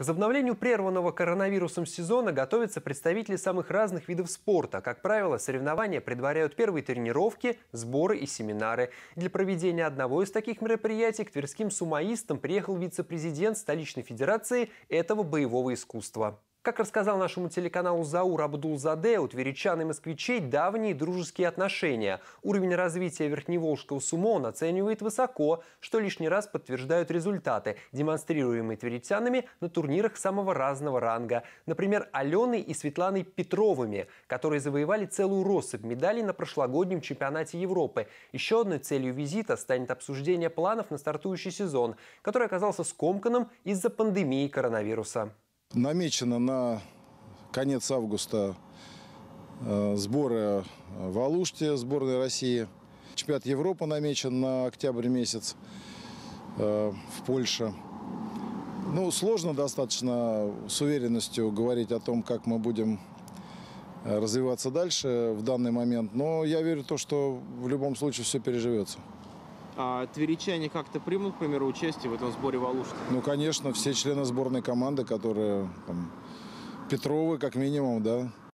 К возобновлению прерванного коронавирусом сезона готовятся представители самых разных видов спорта. Как правило, соревнования предваряют первые тренировки, сборы и семинары. Для проведения одного из таких мероприятий к тверским сумоистам приехал вице-президент столичной федерации этого боевого искусства. Как рассказал нашему телеканалу Заур Абдулзаде, у тверичан и москвичей давние дружеские отношения. Уровень развития Верхневолжского сумо он оценивает высоко, что лишний раз подтверждают результаты, демонстрируемые тверичанами на турнирах самого разного ранга. Например, Аленой и Светланой Петровыми, которые завоевали целую россыпь медалей на прошлогоднем чемпионате Европы. Еще одной целью визита станет обсуждение планов на стартующий сезон, который оказался скомканным из-за пандемии коронавируса. Намечено на конец августа э, сборы э, в Алуште, сборной России. Чемпионат Европы намечен на октябрь месяц э, в Польше. Ну, сложно достаточно с уверенностью говорить о том, как мы будем развиваться дальше в данный момент. Но я верю в то, что в любом случае все переживется. А тверичане как-то примут, к примеру, участие в этом сборе Валушки? Ну, конечно, все члены сборной команды, которые там, Петровы, как минимум, да,